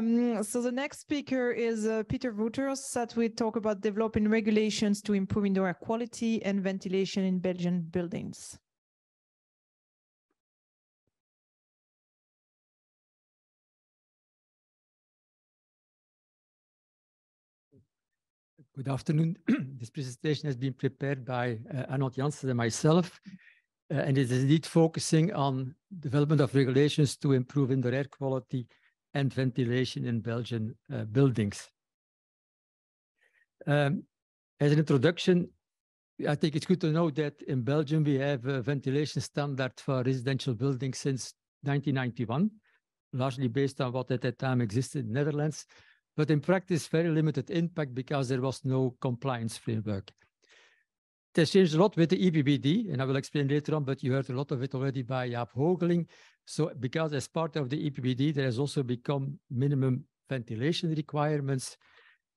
Um, so the next speaker is uh, Peter Wouters that will talk about developing regulations to improve indoor air quality and ventilation in Belgian buildings. Good afternoon. this presentation has been prepared by uh, Anot Janssen and myself, uh, and it is indeed focusing on development of regulations to improve indoor air quality and ventilation in Belgian uh, buildings. Um, as an introduction, I think it's good to know that in Belgium we have a ventilation standard for residential buildings since 1991, largely based on what at that time existed in the Netherlands, but in practice very limited impact because there was no compliance framework it changed a lot with the EBBD, and I will explain later on, but you heard a lot of it already by Jaap Hogeling. So because as part of the EPBD, there has also become minimum ventilation requirements.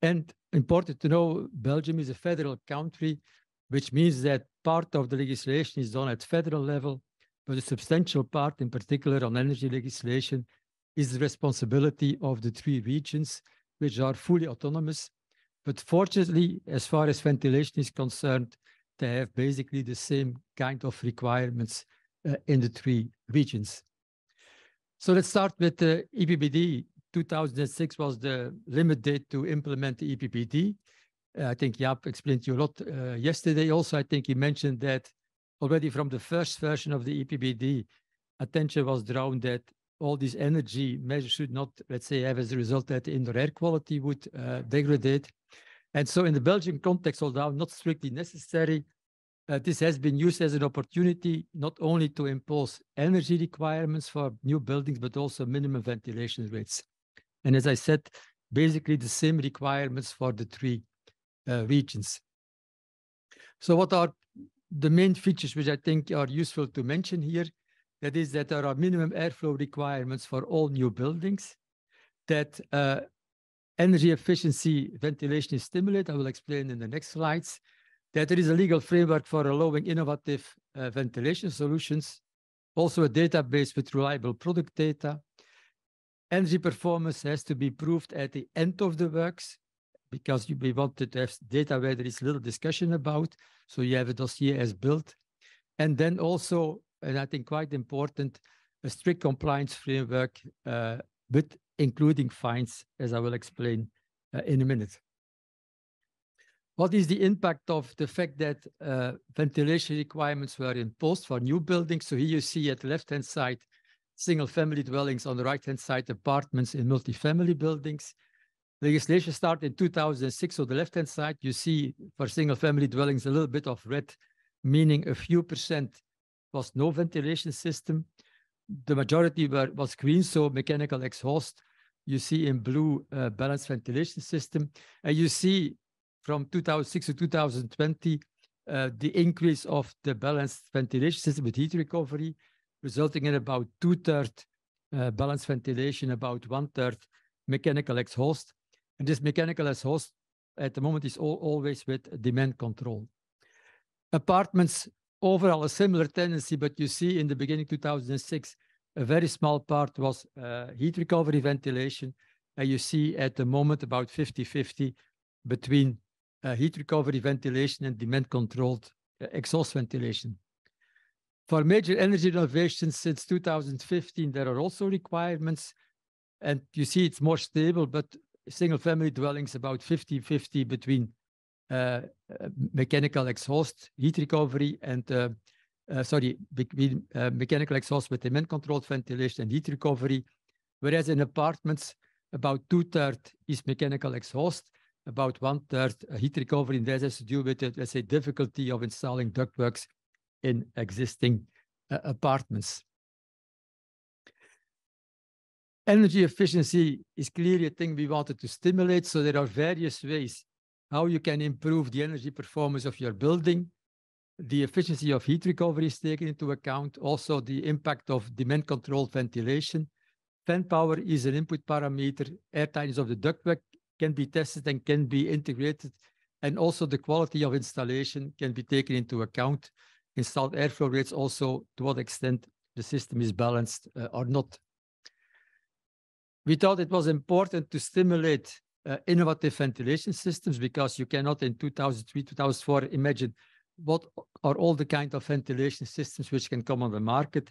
And important to know, Belgium is a federal country, which means that part of the legislation is done at federal level, but a substantial part, in particular on energy legislation, is the responsibility of the three regions, which are fully autonomous. But fortunately, as far as ventilation is concerned, they have basically the same kind of requirements uh, in the three regions. So let's start with the EPBD. 2006 was the limit date to implement the EPBD. Uh, I think Jaap explained to you a lot uh, yesterday. Also, I think he mentioned that already from the first version of the EPBD, attention was drawn that all these energy measures should not, let's say, have as a result that indoor air quality would uh, degrade. And so in the Belgian context, although not strictly necessary, uh, this has been used as an opportunity not only to impose energy requirements for new buildings, but also minimum ventilation rates. And as I said, basically the same requirements for the three uh, regions. So what are the main features which I think are useful to mention here? That is that there are minimum airflow requirements for all new buildings, that uh, energy efficiency ventilation is stimulated. I will explain in the next slides that there is a legal framework for allowing innovative uh, ventilation solutions, also a database with reliable product data. Energy performance has to be proved at the end of the works because we wanted to have data where there is little discussion about. So you have a dossier as built. And then also, and I think quite important, a strict compliance framework uh, with including fines, as I will explain uh, in a minute. What is the impact of the fact that uh, ventilation requirements were imposed for new buildings? So here you see at the left-hand side, single-family dwellings, on the right-hand side, apartments in multifamily buildings. Legislation started in 2006. so the left-hand side, you see for single-family dwellings a little bit of red, meaning a few percent was no ventilation system the majority were, was green, so mechanical exhaust. You see in blue uh, balanced ventilation system. And you see from 2006 to 2020, uh, the increase of the balanced ventilation system with heat recovery, resulting in about two-thirds uh, balanced ventilation, about one-third mechanical exhaust. And this mechanical exhaust at the moment is all, always with demand control. Apartments overall a similar tendency, but you see in the beginning 2006, a very small part was uh, heat recovery ventilation. And you see at the moment about 50-50 between uh, heat recovery ventilation and demand-controlled uh, exhaust ventilation. For major energy renovations since 2015, there are also requirements. And you see it's more stable, but single-family dwellings about 50-50 between Eh, eh, mechanical exhaust, heat recovery, and eh, sorry, between mechanical exhaust with demand controlled ventilation and heat recovery. Whereas in apartments, about two thirds is mechanical exhaust, about one third heat recovery, and that has to do with the, let's say, difficulty of installing ductworks in existing uh, apartments. Energy efficiency is clearly a thing we wanted to stimulate, so there are various ways how you can improve the energy performance of your building. The efficiency of heat recovery is taken into account, also the impact of demand-controlled ventilation. Fan power is an input parameter, air tightness of the ductwork can be tested and can be integrated, and also the quality of installation can be taken into account. Installed airflow rates also to what extent the system is balanced uh, or not. We thought it was important to stimulate uh, innovative ventilation systems because you cannot in 2003, 2004 imagine what are all the kind of ventilation systems which can come on the market.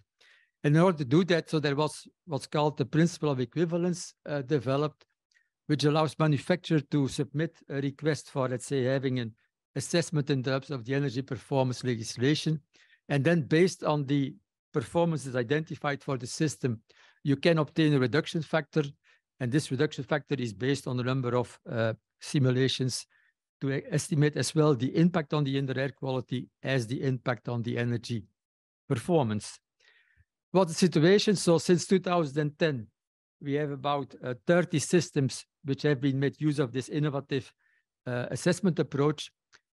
And in order to do that, so there was what's called the principle of equivalence uh, developed, which allows manufacturer to submit a request for, let's say, having an assessment in terms of the energy performance legislation. And then based on the performances identified for the system, you can obtain a reduction factor and this reduction factor is based on a number of uh, simulations to estimate as well the impact on the indoor air quality as the impact on the energy performance. What the situation? So since 2010, we have about uh, 30 systems which have been made use of this innovative uh, assessment approach.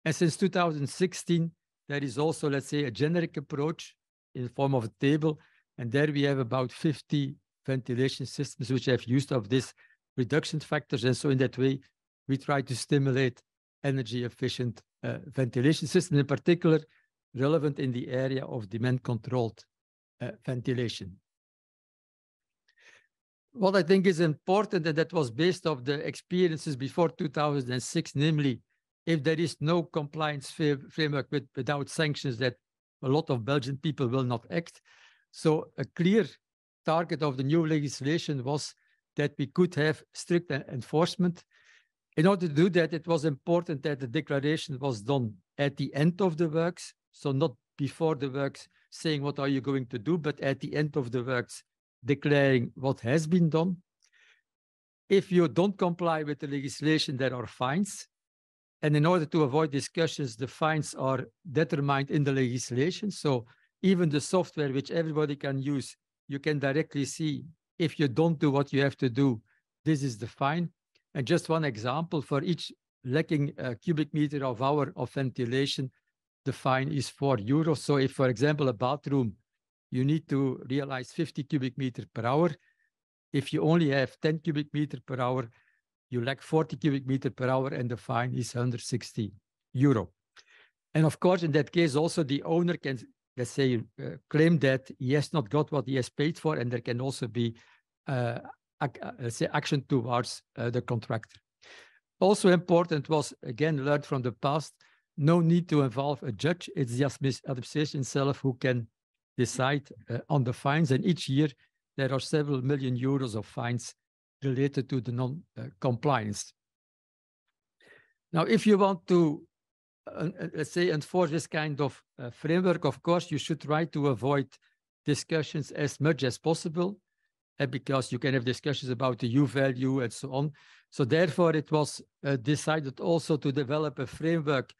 And since 2016, there is also, let's say, a generic approach in the form of a table. And there we have about 50 ventilation systems which have used of this reduction factors. And so in that way, we try to stimulate energy efficient uh, ventilation systems, in particular relevant in the area of demand controlled uh, ventilation. What I think is important, and that was based of the experiences before 2006, namely, if there is no compliance framework with, without sanctions, that a lot of Belgian people will not act. So a clear target of the new legislation was that we could have strict enforcement. In order to do that, it was important that the declaration was done at the end of the works, so not before the works saying what are you going to do, but at the end of the works declaring what has been done. If you don't comply with the legislation, there are fines. And in order to avoid discussions, the fines are determined in the legislation. So even the software which everybody can use you can directly see if you don't do what you have to do, this is the fine. And just one example for each lacking cubic meter of hour of ventilation, the fine is four euros. So if, for example, a bathroom, you need to realize 50 cubic meter per hour. If you only have 10 cubic meter per hour, you lack 40 cubic meter per hour and the fine is 160 euro. And of course, in that case, also the owner can let's say, uh, claim that he has not got what he has paid for, and there can also be, uh, uh let's say, action towards uh, the contractor. Also important was, again, learned from the past, no need to involve a judge. It's just administration itself who can decide uh, on the fines. And each year, there are several million euros of fines related to the non-compliance. Uh, now, if you want to uh, let's say, enforce this kind of uh, framework, of course, you should try to avoid discussions as much as possible, uh, because you can have discussions about the U value and so on. So therefore, it was uh, decided also to develop a framework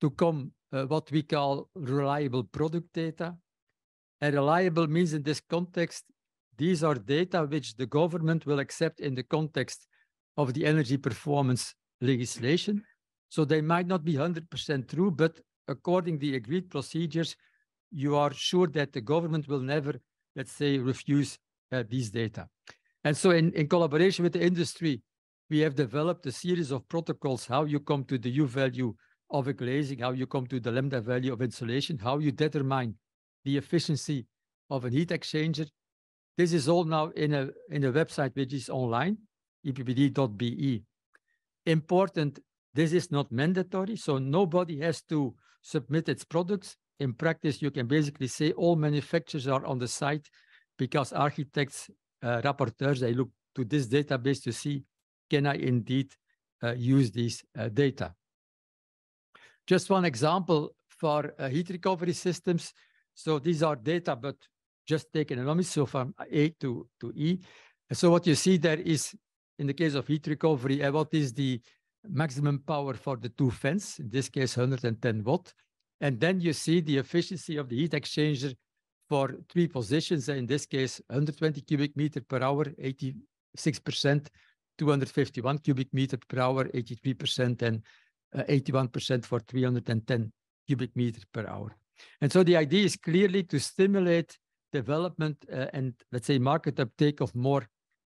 to come uh, what we call reliable product data. And reliable means in this context, these are data which the government will accept in the context of the energy performance legislation. So they might not be 100% true, but according the agreed procedures, you are sure that the government will never, let's say, refuse uh, these data. And so in, in collaboration with the industry, we have developed a series of protocols, how you come to the U value of a glazing, how you come to the lambda value of insulation, how you determine the efficiency of a heat exchanger. This is all now in a, in a website which is online, epbd.be. Important this is not mandatory, so nobody has to submit its products. In practice, you can basically say all manufacturers are on the site because architects, uh, rapporteurs, they look to this database to see, can I indeed uh, use these uh, data? Just one example for uh, heat recovery systems. So these are data, but just taken anonymous, so from A to, to E. So what you see there is, in the case of heat recovery, uh, what is the maximum power for the two fans, in this case 110 watt. And then you see the efficiency of the heat exchanger for three positions, in this case 120 cubic meter per hour, 86%, 251 cubic meter per hour, 83%, and uh, 81% for 310 cubic meter per hour. And so the idea is clearly to stimulate development uh, and let's say market uptake of more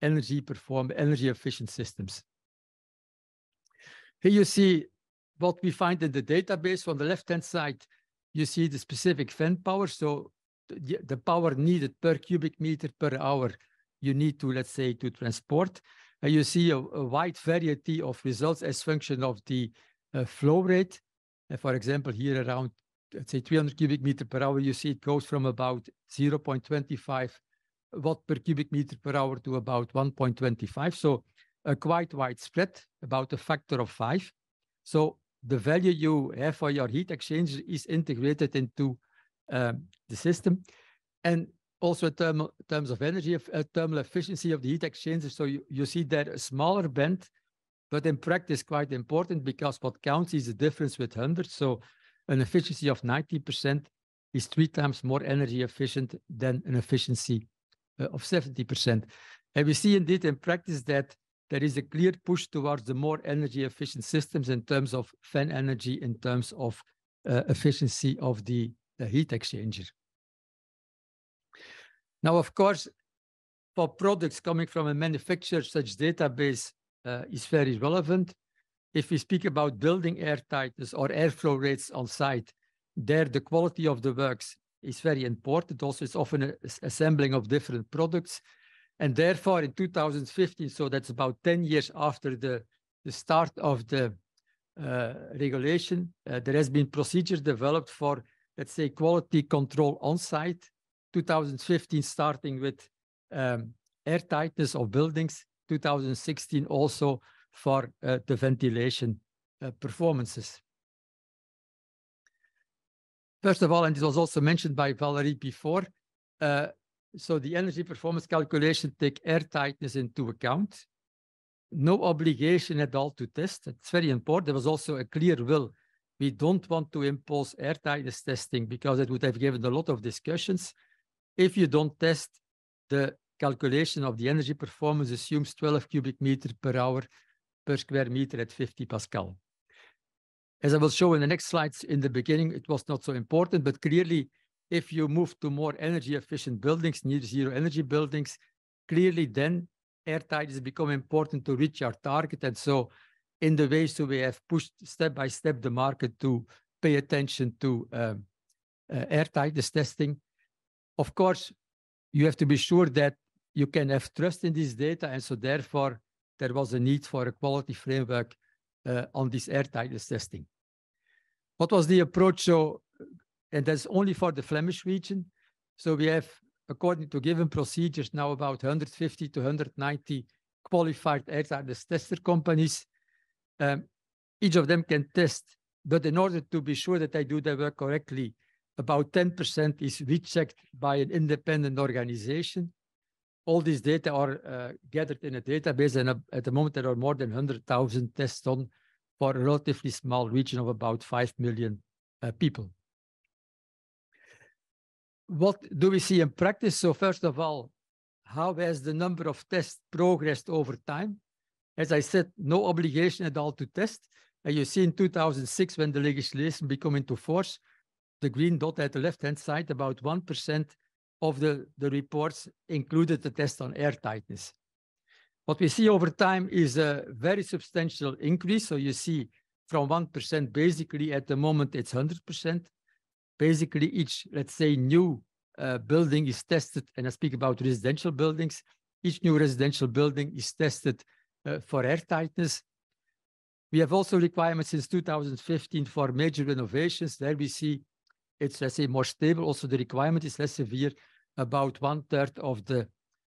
energy perform energy efficient systems. Here you see what we find in the database. On the left-hand side, you see the specific fan power. So the, the power needed per cubic meter per hour you need to, let's say, to transport. And you see a, a wide variety of results as function of the uh, flow rate. And for example, here around, let's say 300 cubic meter per hour, you see it goes from about 0.25 watt per cubic meter per hour to about 1.25. So a quite widespread, about a factor of five. So the value you have for your heat exchanger is integrated into um, the system. And also term, in terms of energy, uh, thermal efficiency of the heat exchanger. So you, you see there a smaller band, but in practice quite important because what counts is the difference with 100. So an efficiency of 90% is three times more energy efficient than an efficiency uh, of 70%. And we see indeed in practice that there is a clear push towards the more energy efficient systems in terms of fan energy, in terms of uh, efficiency of the, the heat exchanger. Now, of course, for products coming from a manufacturer, such database uh, is very relevant. If we speak about building air tightness or airflow rates on site, there the quality of the works is very important. Also, it's often an assembling of different products. And therefore, in 2015, so that's about 10 years after the, the start of the uh, regulation, uh, there has been procedures developed for, let's say, quality control on site. 2015, starting with um, air tightness of buildings. 2016, also for uh, the ventilation uh, performances. First of all, and this was also mentioned by Valerie before, uh, so the energy performance calculation take air tightness into account. No obligation at all to test. It's very important. There was also a clear will. We don't want to impose air tightness testing because it would have given a lot of discussions. If you don't test, the calculation of the energy performance assumes 12 cubic meter per hour per square meter at 50 Pascal. As I will show in the next slides, in the beginning, it was not so important, but clearly if you move to more energy efficient buildings, near zero energy buildings, clearly then airtight has become important to reach our target. And so in the ways so we have pushed step by step the market to pay attention to um, uh, airtightness testing. Of course, you have to be sure that you can have trust in this data. And so therefore, there was a need for a quality framework uh, on this airtightness testing. What was the approach? So and that's only for the Flemish region. So we have, according to given procedures, now about 150 to 190 qualified airtimeter tester companies. Um, each of them can test, but in order to be sure that they do their work correctly, about 10% is rechecked by an independent organization. All these data are uh, gathered in a database, and uh, at the moment there are more than 100,000 tests done for a relatively small region of about 5 million uh, people what do we see in practice? So first of all, how has the number of tests progressed over time? As I said, no obligation at all to test. And you see in 2006, when the legislation became into force, the green dot at the left-hand side, about 1% of the, the reports included the test on air tightness. What we see over time is a very substantial increase. So you see from 1% basically at the moment it's 100% basically each, let's say, new uh, building is tested, and I speak about residential buildings, each new residential building is tested uh, for air tightness. We have also requirements since 2015 for major renovations. There we see it's, let's say, more stable. Also, the requirement is less severe. About one third of the,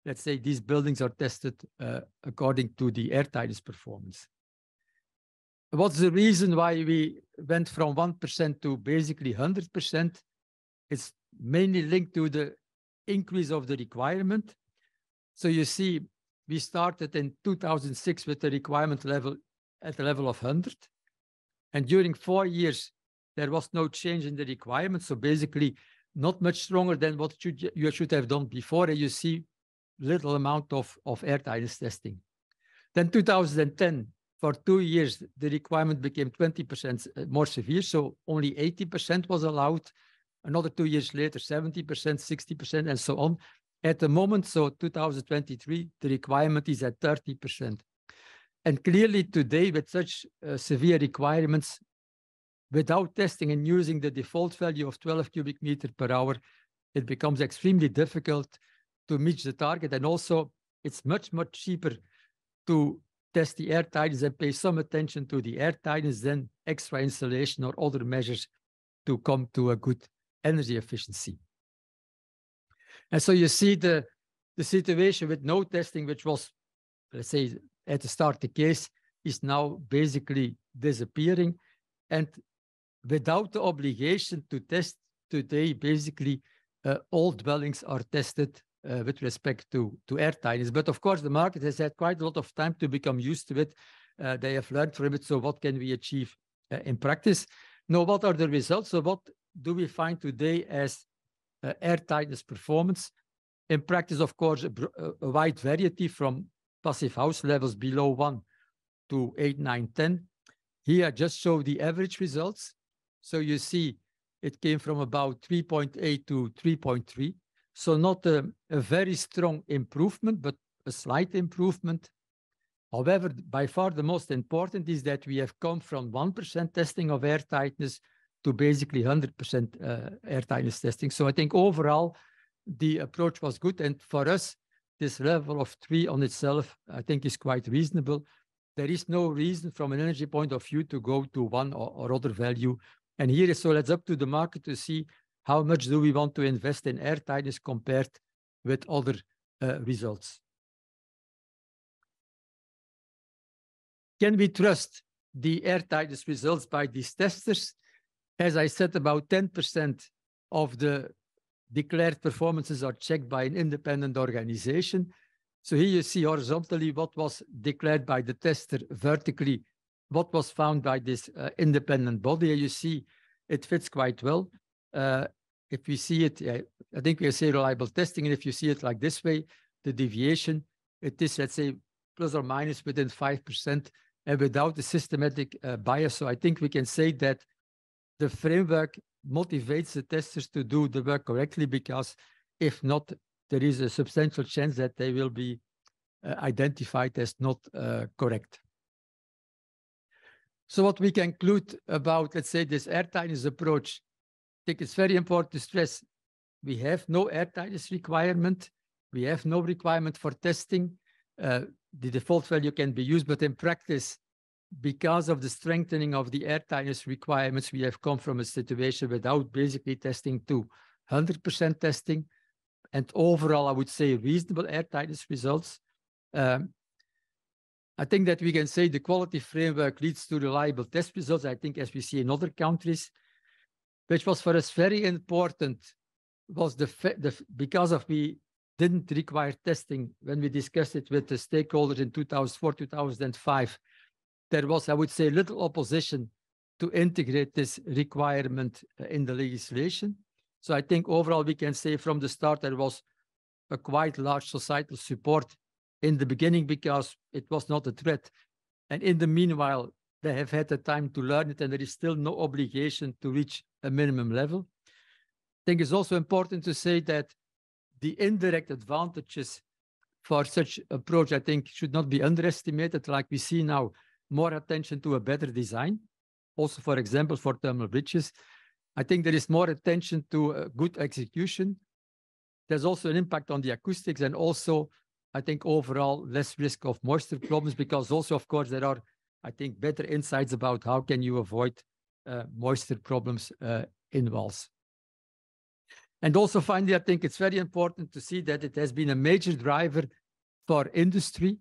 let's say, these buildings are tested uh, according to the air tightness performance what's the reason why we went from 1% to basically 100%? It's mainly linked to the increase of the requirement. So you see, we started in 2006 with the requirement level at the level of 100. And during four years, there was no change in the requirement. So basically, not much stronger than what should, you should have done before. And you see little amount of, of tightness testing. Then 2010, for two years, the requirement became 20% uh, more severe. So only 80% was allowed. Another two years later, 70%, 60%, and so on. At the moment, so 2023, the requirement is at 30%. And clearly today, with such uh, severe requirements, without testing and using the default value of 12 cubic meter per hour, it becomes extremely difficult to meet the target. And also, it's much, much cheaper to test the air tightness and pay some attention to the air tightness, then extra insulation or other measures to come to a good energy efficiency. And so you see the, the situation with no testing, which was, let's say, at the start the case, is now basically disappearing. And without the obligation to test today, basically uh, all dwellings are tested uh, with respect to, to air tightness. But of course, the market has had quite a lot of time to become used to it. Uh, they have learned from it. So, what can we achieve uh, in practice? Now, what are the results? So, what do we find today as uh, air tightness performance? In practice, of course, a, a, wide variety from passive house levels below 1 to 8, 9, 10. Here, I just show the average results. So, you see it came from about 3.8 to 3.3 so not a, a very strong improvement, but a slight improvement. However, by far the most important is that we have come from 1% testing of air tightness to basically 100% uh, air tightness testing. So I think overall the approach was good. And for us, this level of three on itself, I think, is quite reasonable. There is no reason from an energy point of view to go to one or, or other value. And here, so Let's up to the market to see how much do we want to invest in air tightness compared with other uh, results? Can we trust the air tightness results by these testers? As I said, about 10% of the declared performances are checked by an independent organization. So here you see horizontally what was declared by the tester, vertically what was found by this uh, independent body. and you see it fits quite well uh, if you see it, I, I think we say reliable testing. And if you see it like this way, the deviation, it is, let's say, plus or minus within 5% and without the systematic uh, bias. So I think we can say that the framework motivates the testers to do the work correctly because if not, there is a substantial chance that they will be uh, identified as not uh, correct. So what we conclude about, let's say, this airtime's approach think it's very important to stress we have no air tightness requirement. We have no requirement for testing. Uh, the default value can be used, but in practice, because of the strengthening of the air tightness requirements, we have come from a situation without basically testing to 100% testing. And overall, I would say reasonable air tightness results. Um, I think that we can say the quality framework leads to reliable test results. I think, as we see in other countries, which was for us very important, was the, the because of we didn't require testing when we discussed it with the stakeholders in 2004, 2005. There was, I would say, little opposition to integrate this requirement uh, in the legislation. So I think overall we can say from the start there was a quite large societal support in the beginning because it was not a threat. And in the meanwhile, they have had the time to learn it, and there is still no obligation to reach a minimum level. I think it's also important to say that the indirect advantages for such approach, I think, should not be underestimated. Like we see now, more attention to a better design, also, for example, for thermal bridges. I think there is more attention to uh, good execution. There's also an impact on the acoustics and also, I think, overall less risk of moisture problems because also, of course, there are I think, better insights about how can you avoid uh, moisture problems uh, in wells. And also finally, I think it's very important to see that it has been a major driver for industry,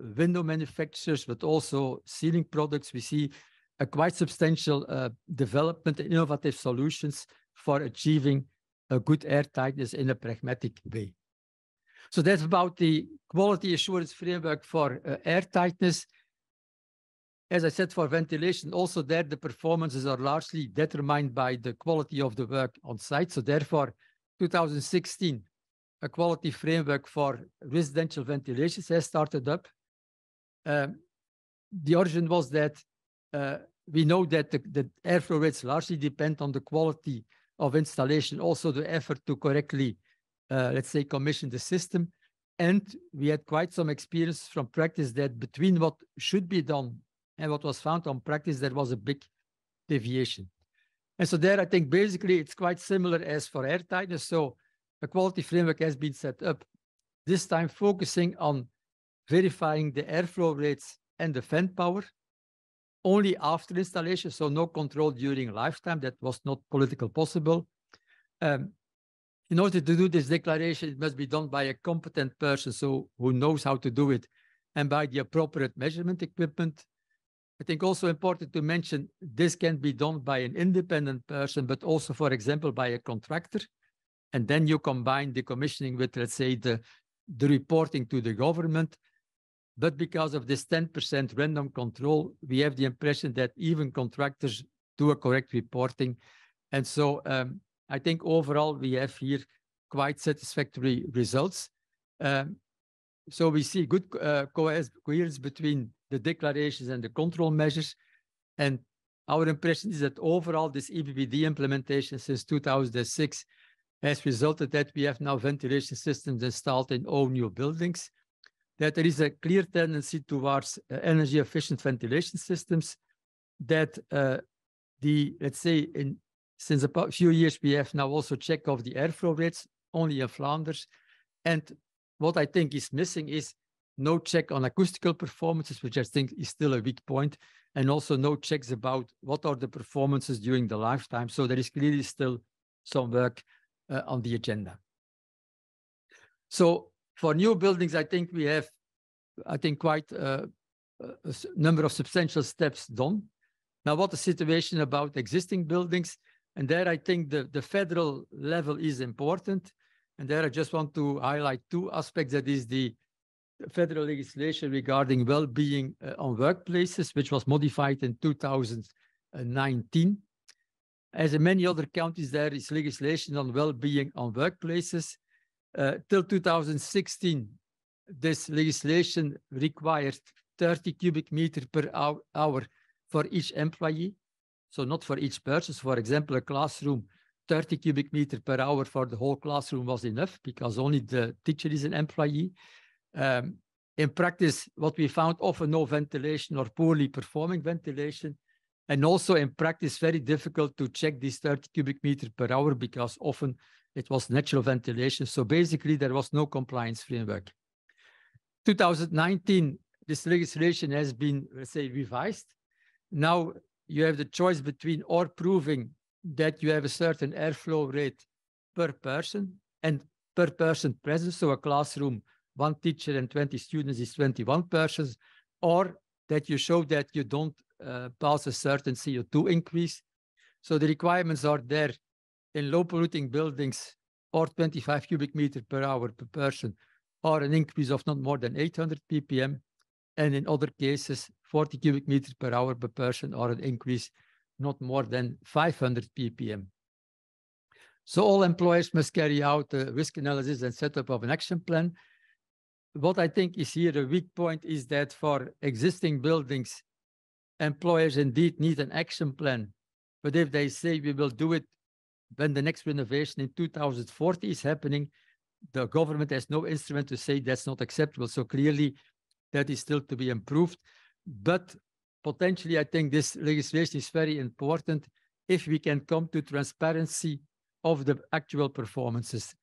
window manufacturers, but also ceiling products. We see a quite substantial uh, development in innovative solutions for achieving a good air tightness in a pragmatic way. So that's about the quality assurance framework for uh, air tightness. As I said, for ventilation, also there the performances are largely determined by the quality of the work on site. So therefore, 2016, a quality framework for residential ventilation has started up. Um, the origin was that uh, we know that the, the airflow rates largely depend on the quality of installation, also the effort to correctly, uh, let's say, commission the system. And we had quite some experience from practice that between what should be done and what was found on practice, there was a big deviation. And so there, I think basically it's quite similar as for air tightness. So a quality framework has been set up, this time focusing on verifying the airflow rates and the fan power only after installation, so no control during lifetime. That was not politically possible. Um, in order to do this declaration, it must be done by a competent person, so who knows how to do it, and by the appropriate measurement equipment, I think also important to mention, this can be done by an independent person, but also, for example, by a contractor. And then you combine the commissioning with, let's say, the, the reporting to the government. But because of this 10% random control, we have the impression that even contractors do a correct reporting. And so um, I think overall we have here quite satisfactory results. Um, so we see good uh, coherence between the declarations and the control measures. And our impression is that overall, this EBBD implementation since 2006 has resulted that we have now ventilation systems installed in all new buildings, that there is a clear tendency towards uh, energy efficient ventilation systems, that uh, the, let's say, in since a few years, we have now also checked off the airflow rates only in Flanders. And what I think is missing is no check on acoustical performances, which I think is still a weak point, and also no checks about what are the performances during the lifetime. So there is clearly still some work uh, on the agenda. So for new buildings, I think we have, I think quite uh, a, a number of substantial steps done. Now, what the situation about existing buildings? And there, I think the, the federal level is important. And there I just want to highlight two aspects. That is the federal legislation regarding well-being uh, on workplaces, which was modified in 2019. Uh, As in many other countries, there is legislation on well-being on workplaces. Uh, till 2016, this legislation required 30 cubic meter per hour, hour for each employee. So not for each person. For example, a classroom 30 cubic meter per hour for the whole classroom was enough because only the teacher is an employee. Um, in practice, what we found often no ventilation or poorly performing ventilation. And also in practice, very difficult to check this 30 cubic meter per hour because often it was natural ventilation. So basically, there was no compliance framework. 2019, this legislation has been, let's say, revised. Now you have the choice between or proving that you have a certain airflow rate per person and per person presence. So a classroom, one teacher and 20 students is 21 persons, or that you show that you don't uh, pass a certain CO2 increase. So the requirements are there in low polluting buildings or 25 cubic meter per hour per person, or an increase of not more than 800 ppm. And in other cases, 40 cubic meter per hour per person, or an increase not more than 500 ppm. So all employers must carry out a risk analysis and setup of an action plan. What I think is here a weak point is that for existing buildings, employers indeed need an action plan. But if they say we will do it when the next renovation in 2040 is happening, the government has no instrument to say that's not acceptable. So clearly that is still to be improved. But potentially, I think this legislation is very important if we can come to transparency of the actual performances.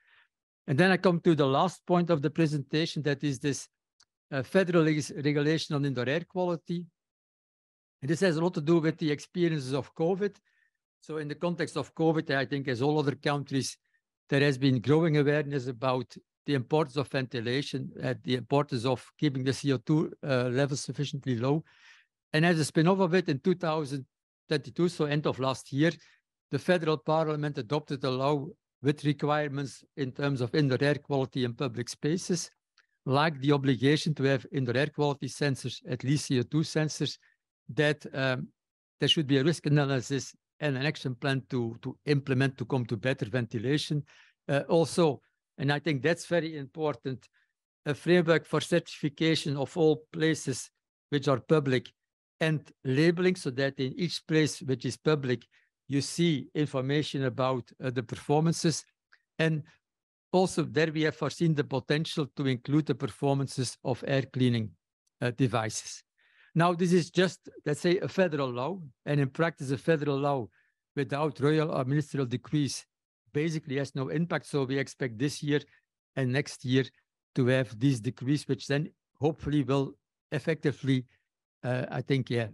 And then I come to the last point of the presentation, that is this uh, federal regulation on indoor air quality. And this has a lot to do with the experiences of COVID. So in the context of COVID, I think as all other countries, there has been growing awareness about the importance of ventilation, uh, the importance of keeping the CO2 uh, levels sufficiently low. And as a spin-off of it in 2022, so end of last year, the federal parliament adopted a law with requirements in terms of indoor air quality in public spaces, like the obligation to have indoor air quality sensors, at least CO2 sensors, that um, there should be a risk analysis and an action plan to, to implement to come to better ventilation. Uh, also, and I think that's very important, a framework for certification of all places which are public and labeling so that in each place which is public, you see information about uh, the performances. And also there we have foreseen the potential to include the performances of air cleaning uh, devices. Now, this is just, let's say, a federal law, and in practice, a federal law without royal or ministerial decrees basically has no impact. So we expect this year and next year to have these decrees, which then hopefully will effectively uh, I think, yeah,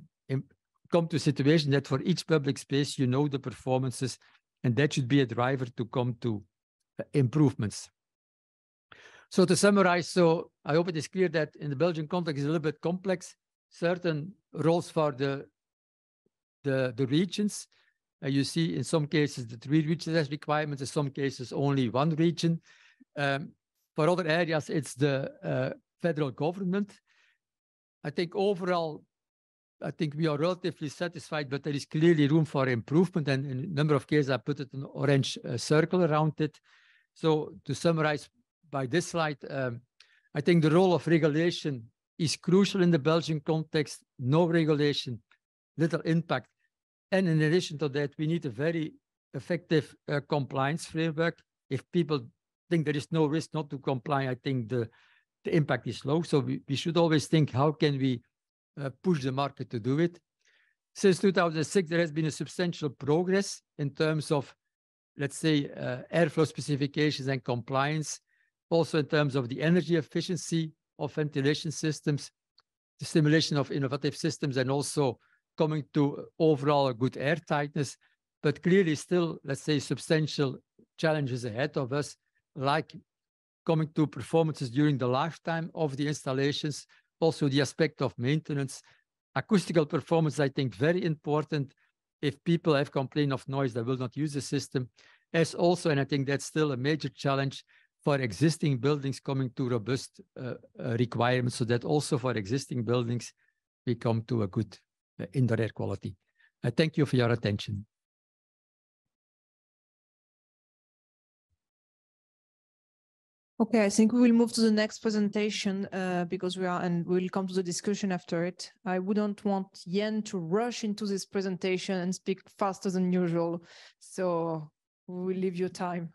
come to a situation that for each public space, you know the performances, and that should be a driver to come to eh, improvements. So to summarize, so I hope it is clear that in the Belgian context is a little bit complex. Certain roles for the the, the regions. Uh, you see in some cases the three regions as requirements, in some cases only one region. Um, for other areas, it's the uh, federal government I think overall, I think we are relatively satisfied, but there is clearly room for improvement. And in a number of cases, I put it an orange uh, circle around it. So to summarize by this slide, um, I think the role of regulation is crucial in the Belgian context. No regulation, little impact. And in addition to that, we need a very effective uh, compliance framework. If people think there is no risk not to comply, I think the the impact is low. So we, we should always think, how can we uh, push the market to do it? Since 2006, there has been a substantial progress in terms of, let's say, uh, airflow specifications and compliance, also in terms of the energy efficiency of ventilation systems, the stimulation of innovative systems, and also coming to overall good air tightness. But clearly, still, let's say, substantial challenges ahead of us, like coming to performances during the lifetime of the installations, also the aspect of maintenance. Acoustical performance, I think, very important. If people have complained of noise, they will not use the system. As also, and I think that's still a major challenge for existing buildings coming to robust uh, uh requirements, so that also for existing buildings, we come to a good uh, indoor air quality. I thank you for your attention. Okay, I think we will move to the next presentation uh, because we are, and we'll come to the discussion after it. I wouldn't want Yen to rush into this presentation and speak faster than usual. So we'll leave you time.